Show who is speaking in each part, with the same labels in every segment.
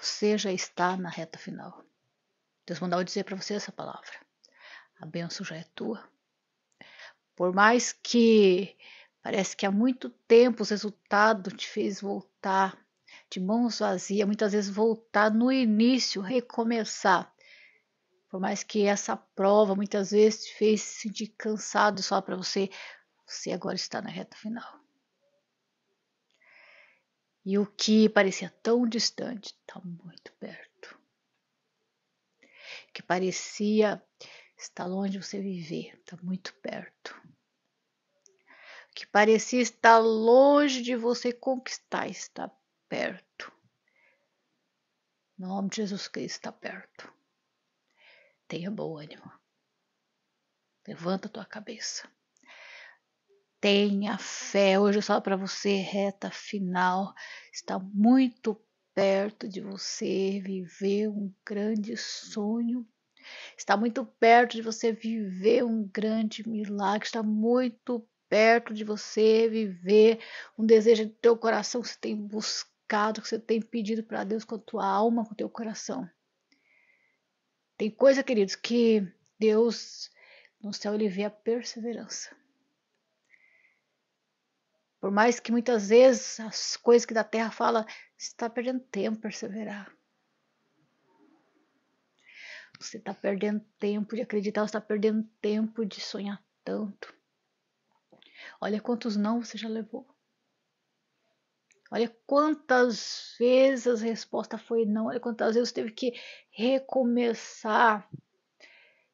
Speaker 1: Você já está na reta final. Deus mandou dizer para você essa palavra. A benção já é tua. Por mais que parece que há muito tempo o resultado te fez voltar de mãos vazias, muitas vezes voltar no início, recomeçar. Por mais que essa prova muitas vezes te fez sentir cansado só para você, você agora está na reta final. E o que parecia tão distante está muito perto. Que parecia estar longe de você viver, está muito perto. Que parecia estar longe de você conquistar, está perto. Em nome de Jesus Cristo está perto. Tenha bom ânimo. Levanta a tua cabeça. Tenha fé. Hoje eu falo para você, reta final está muito perto de você viver um grande sonho. Está muito perto de você viver um grande milagre, está muito perto de você viver um desejo do teu coração que você tem buscado, que você tem pedido para Deus com a tua alma, com o teu coração. Tem coisa, queridos, que Deus no céu ele vê a perseverança. Por mais que muitas vezes as coisas que da terra fala, está perdendo tempo perseverar. Você está perdendo tempo de acreditar, você está perdendo tempo de sonhar tanto. Olha quantos não você já levou. Olha quantas vezes a resposta foi não, olha quantas vezes você teve que recomeçar.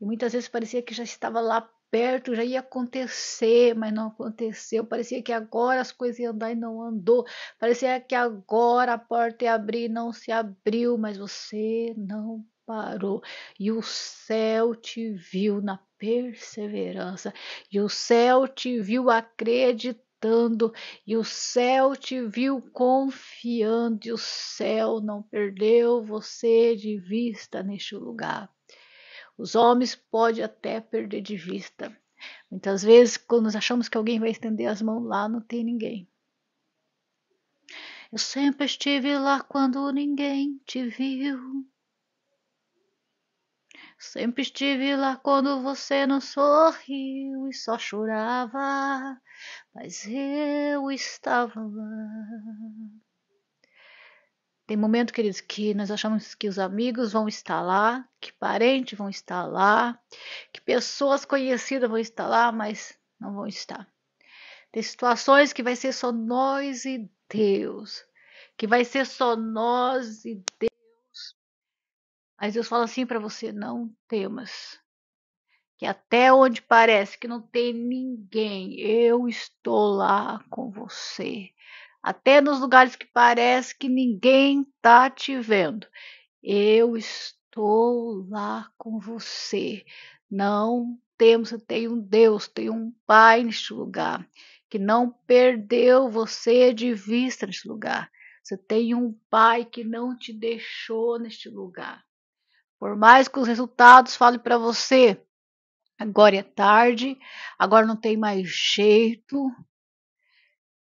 Speaker 1: E muitas vezes parecia que já estava lá perto, já ia acontecer, mas não aconteceu. Parecia que agora as coisas iam andar e não andou. Parecia que agora a porta ia abrir e não se abriu, mas você não parou e o céu te viu na perseverança, e o céu te viu acreditando e o céu te viu confiando, e o céu não perdeu você de vista neste lugar. Os homens pode até perder de vista. Muitas vezes, quando nós achamos que alguém vai estender as mãos lá, não tem ninguém. Eu sempre estive lá quando ninguém te viu. Sempre estive lá quando você não sorriu e só chorava, mas eu estava lá. Tem momento, queridos, que nós achamos que os amigos vão estar lá, que parentes vão estar lá, que pessoas conhecidas vão estar lá, mas não vão estar. Tem situações que vai ser só nós e Deus, que vai ser só nós e Deus. Mas Deus fala assim para você: não temas, que até onde parece que não tem ninguém, eu estou lá com você até nos lugares que parece que ninguém tá te vendo. Eu estou lá com você. Não temos, tem um Deus, tem um Pai neste lugar que não perdeu você de vista neste lugar. Você tem um Pai que não te deixou neste lugar. Por mais que os resultados falem para você, agora é tarde, agora não tem mais jeito,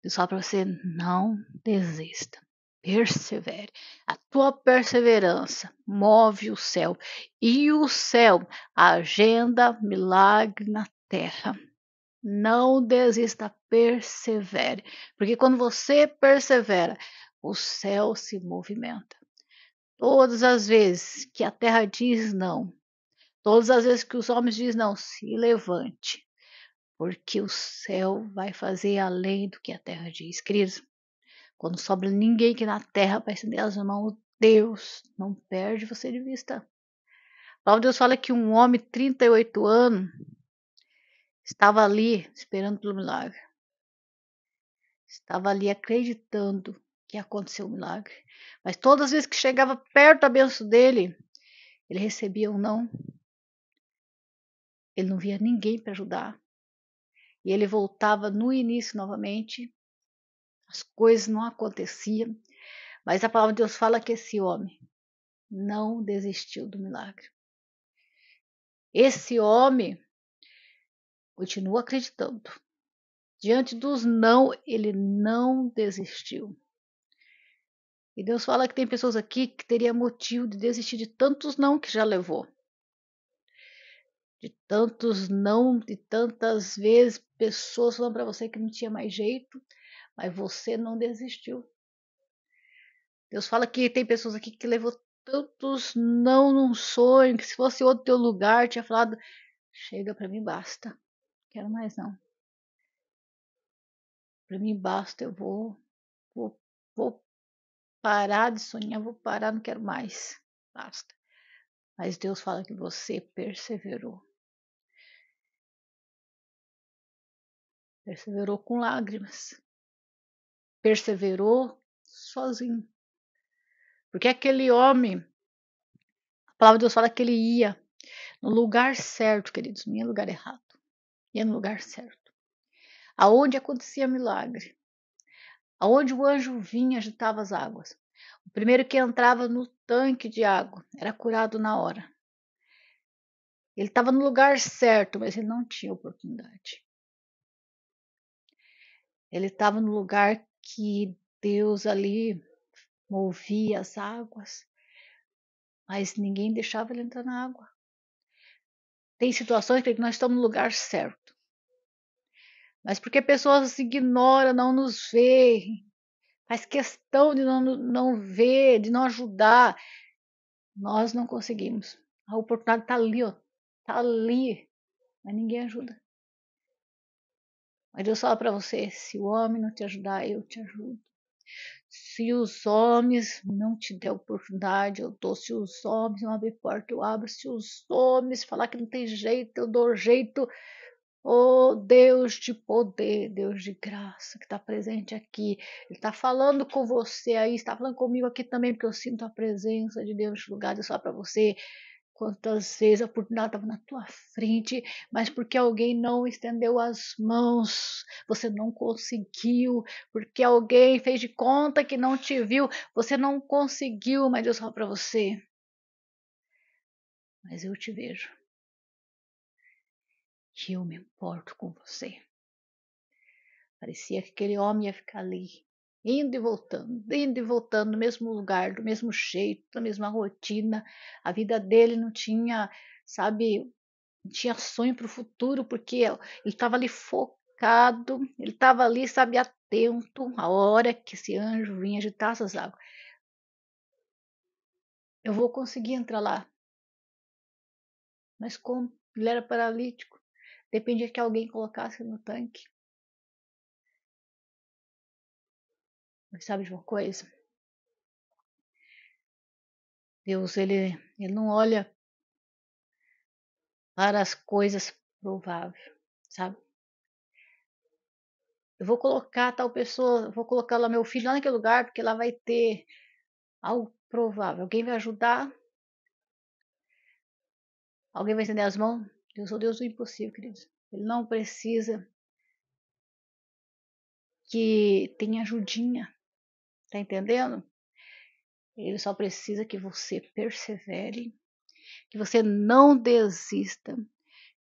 Speaker 1: eu falo para você: não desista. Persevere. A tua perseverança move o céu e o céu agenda milagre na terra. Não desista, persevere, porque quando você persevera, o céu se movimenta. Todas as vezes que a terra diz não, todas as vezes que os homens dizem não, se levante porque o céu vai fazer além do que a terra diz. Queridos, quando sobra ninguém aqui na terra para estender as mãos, Deus não perde você de vista. A palavra de Deus fala que um homem, 38 anos, estava ali esperando pelo milagre. Estava ali acreditando que aconteceu o um milagre. Mas todas as vezes que chegava perto da benção dele, ele recebia um não. Ele não via ninguém para ajudar e ele voltava no início novamente. As coisas não aconteciam, mas a palavra de Deus fala que esse homem não desistiu do milagre. Esse homem continua acreditando. Diante dos não, ele não desistiu. E Deus fala que tem pessoas aqui que teria motivo de desistir de tantos não que já levou de tantos não, de tantas vezes pessoas falando para você que não tinha mais jeito, mas você não desistiu. Deus fala que tem pessoas aqui que levou tantos não num sonho, que se fosse outro teu lugar, tinha falado: chega para mim, basta, quero mais não. Para mim basta, eu vou, vou, vou parar de sonhar, vou parar, não quero mais, basta. Mas Deus fala que você
Speaker 2: perseverou. Perseverou com lágrimas. Perseverou sozinho.
Speaker 1: Porque aquele homem, a palavra de Deus fala que ele ia no lugar certo, queridos, não ia no lugar errado. Ia no lugar certo. Aonde acontecia milagre. Aonde o anjo vinha agitava as águas. O primeiro que entrava no tanque de água era curado na hora. Ele estava no lugar certo, mas ele não tinha oportunidade. Ele estava no lugar que Deus ali movia as águas, mas ninguém deixava ele entrar na água. Tem situações que nós estamos no lugar certo, mas porque pessoas ignoram, não nos veem, faz questão de não, não ver, de não ajudar, nós não conseguimos. A oportunidade está ali, está ali, mas ninguém ajuda. Mas eu falo para você: se o homem não te ajudar, eu te ajudo. Se os homens não te der oportunidade, eu dou. Se os homens não abrir porta, eu abro. Se os homens falar que não tem jeito, eu dou jeito. Oh Deus de poder, Deus de graça que está presente aqui. Ele está falando com você aí, está falando comigo aqui também, porque eu sinto a presença de Deus no lugar. Eu só para você. Quantas vezes a oportunidade estava na tua frente, mas porque alguém não estendeu as mãos, você não conseguiu, porque alguém fez de conta que não te viu, você não conseguiu, mas Deus fala para você. Mas eu te vejo. E eu me importo com você. Parecia que aquele homem ia ficar ali, indo e voltando, indo e voltando, no mesmo lugar, do mesmo jeito, da mesma rotina. A vida dele não tinha, sabe, não tinha sonho para o futuro, porque ele estava ali focado, ele estava ali, sabe, atento a hora que esse anjo vinha agitar essas águas.
Speaker 2: Eu vou conseguir entrar lá. Mas como? Ele era paralítico. Dependia que alguém colocasse no tanque. Mas sabe de uma coisa? Deus, ele, ele não olha
Speaker 1: para as coisas prováveis, sabe? Eu vou colocar tal pessoa, vou colocar lá meu filho lá naquele lugar, porque lá vai ter algo provável. Alguém vai ajudar? Alguém vai estender
Speaker 2: as mãos? Deus é o Deus do impossível, queridos. Ele não precisa
Speaker 1: que tenha ajudinha. Tá entendendo? Ele só precisa que você persevere, que você não desista,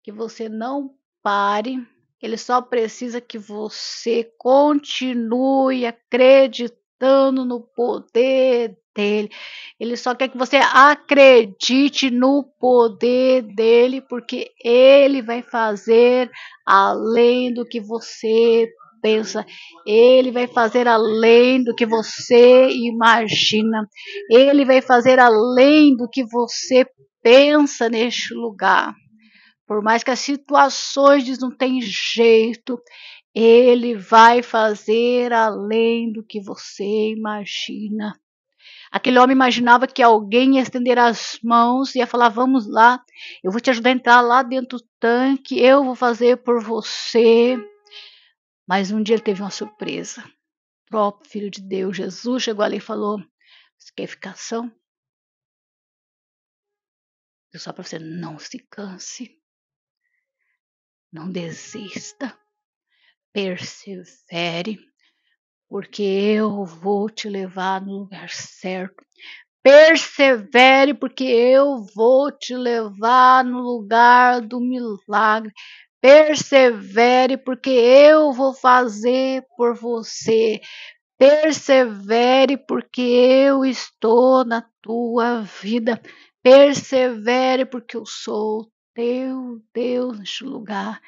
Speaker 1: que você não pare. Ele só precisa que você continue acreditando no poder dele. Ele só quer que você acredite no poder dele, porque ele vai fazer além do que você pensa. Ele vai fazer além do que você imagina. Ele vai fazer além do que você pensa neste lugar. Por mais que as situações não tem jeito, ele vai fazer além do que você imagina. Aquele homem imaginava que alguém ia estender as mãos e ia falar: Vamos lá, eu vou te ajudar a entrar lá dentro do tanque, eu vou fazer por você. Mas um dia ele teve uma surpresa. O próprio Filho de Deus, Jesus, chegou ali e falou: Você quer ficação? Eu só para você não se
Speaker 2: canse,
Speaker 1: não desista, persevere, porque eu vou te levar no lugar certo. Persevere, porque eu vou te levar no lugar do milagre. Persevere, porque eu vou fazer por você. Persevere, porque eu estou na tua vida. Persevere, porque eu sou teu Deus neste lugar.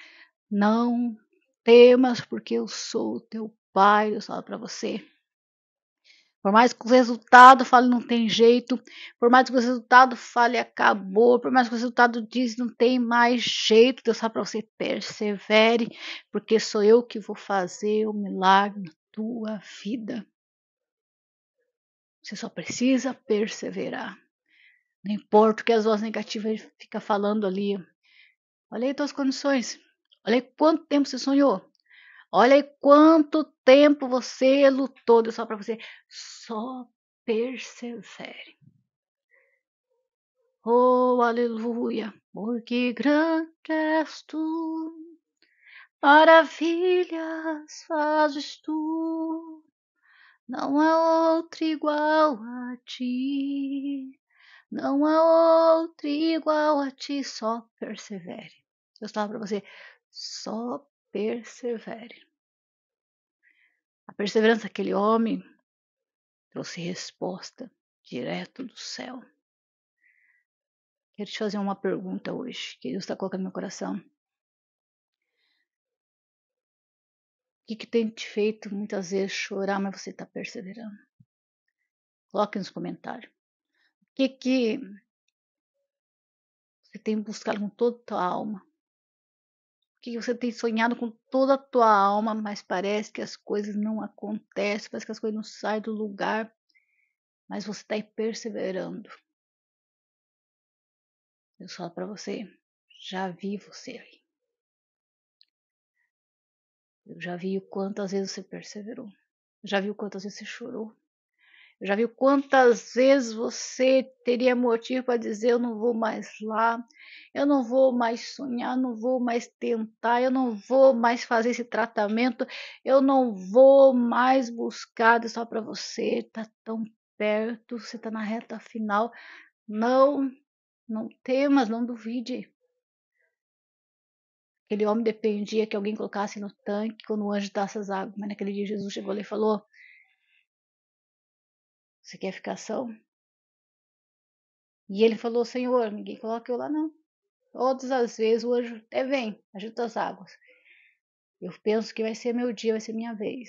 Speaker 1: Não temas, porque eu sou teu Pai. Eu falo para você. Por mais que o resultado fale não tem jeito, por mais que o resultado fale acabou, por mais que o resultado diz não tem mais jeito, Deus sabe para você persevere, porque sou eu que vou fazer o milagre na tua vida. Você só precisa perseverar. Não importa o que as vozes negativas fica falando ali. Olha aí tuas condições. Olha aí quanto tempo você sonhou. Olha aí quanto tempo você lutou, deu só para você. Só persevere. Oh, aleluia, porque oh, grande és tu, maravilhas fazes tu, não há outro igual a ti, não há outro igual a ti, só persevere. Eu estava para você, só persevere.
Speaker 2: A perseverança daquele homem trouxe resposta direto do céu. Quero te fazer uma pergunta hoje, que Deus está colocando no meu coração. O que, que
Speaker 1: tem te feito muitas vezes chorar, mas você está perseverando? Coloque nos comentários. O que, que você tem buscado com toda a tua alma? que você tem sonhado com toda a tua alma, mas parece que as coisas não acontecem, parece que as coisas não saem do lugar, mas você está perseverando. Eu só para você, já vi você aí. Eu já vi o quantas vezes você perseverou. já vi o quantas vezes você chorou. Já viu quantas vezes você teria motivo para dizer: eu não vou mais lá, eu não vou mais sonhar, não vou mais tentar, eu não vou mais fazer esse tratamento, eu não vou mais buscar só para você, está tão perto, você está na reta final. Não, não temas, não duvide. Aquele homem dependia que alguém colocasse no tanque quando o anjo dasse as águas, mas naquele dia Jesus chegou ali e falou: você quer ficação? E ele falou, Senhor, ninguém coloca eu lá não. Todas as vezes o anjo até vem, ajuda as águas. Eu penso que vai ser meu dia, vai ser minha vez.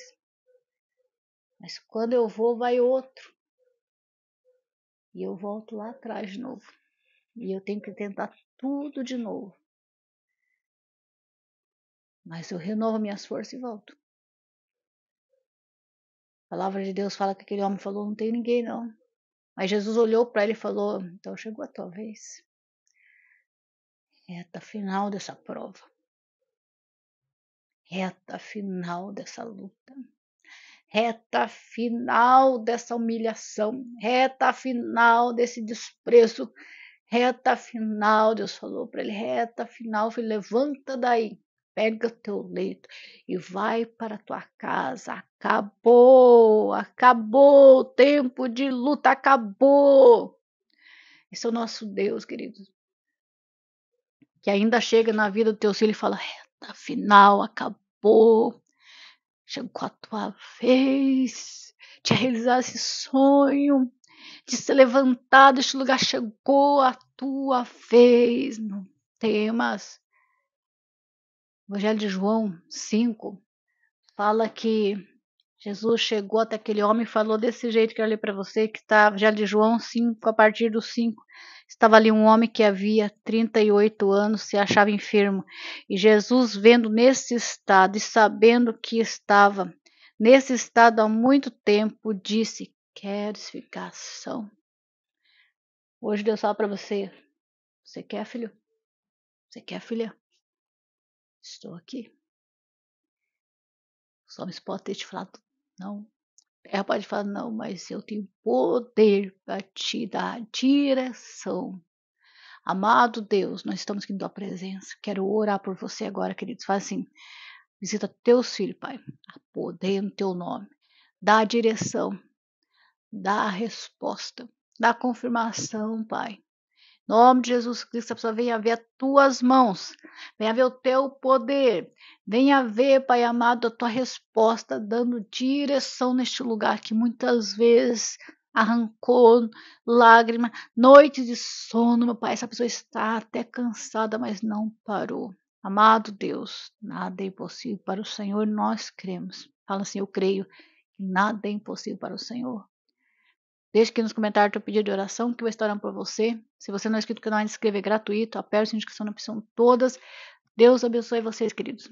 Speaker 1: Mas quando eu vou, vai outro.
Speaker 2: E eu volto lá atrás de novo. E eu tenho que tentar tudo de novo. Mas eu renovo minhas forças e volto. A palavra de Deus fala que aquele homem falou: Não tem ninguém, não.
Speaker 1: Mas Jesus olhou para ele e falou: Então chegou a tua vez. Reta final dessa prova. Reta final dessa luta. Reta final dessa humilhação. Reta final desse desprezo. Reta final, Deus falou para ele: Reta final, filho, levanta daí pega teu leito e vai para tua casa. Acabou, acabou o tempo de luta, acabou. Esse é o nosso Deus, queridos. Que ainda chega na vida do teu filho e fala: reta final, acabou. Chegou a tua vez de realizar esse sonho, de se levantar deste lugar. Chegou a tua vez. Não temas Evangelho de João 5 fala que Jesus chegou até aquele homem e falou desse jeito que eu li para você, que está Evangelho de João 5, a partir do 5. Estava ali um homem que havia 38 anos, se achava enfermo. E Jesus, vendo nesse estado e sabendo que estava nesse estado há muito tempo, disse: Queres ficar são? Hoje Deus fala para você: Você quer, filho?
Speaker 2: Você quer, filha? Estou aqui. Os
Speaker 1: homens podem ter te falado não. Ela é, pode falar, não, mas eu tenho poder para te dar direção. Amado Deus, nós estamos aqui na tua presença. Quero orar por você agora, queridos. Faz assim: visita teus filhos, Pai. A poder no teu nome. Dá a direção. Dá a resposta. Dá a confirmação, Pai nome de Jesus Cristo, a pessoa venha ver as tuas mãos, venha ver o teu poder, venha ver, Pai amado, a tua resposta dando direção neste lugar que muitas vezes arrancou lágrima, noites de sono, meu Pai. Essa pessoa está até cansada, mas não parou. Amado Deus, nada é impossível para o Senhor, nós cremos. Fala assim: Eu creio que nada é impossível para o Senhor. Deixe aqui nos comentários o teu pedido de oração que eu vou estar orando por você. Se você não é inscrito no canal, inscreva é gratuito. Aperta a indicação na opção todas. Deus abençoe vocês, queridos.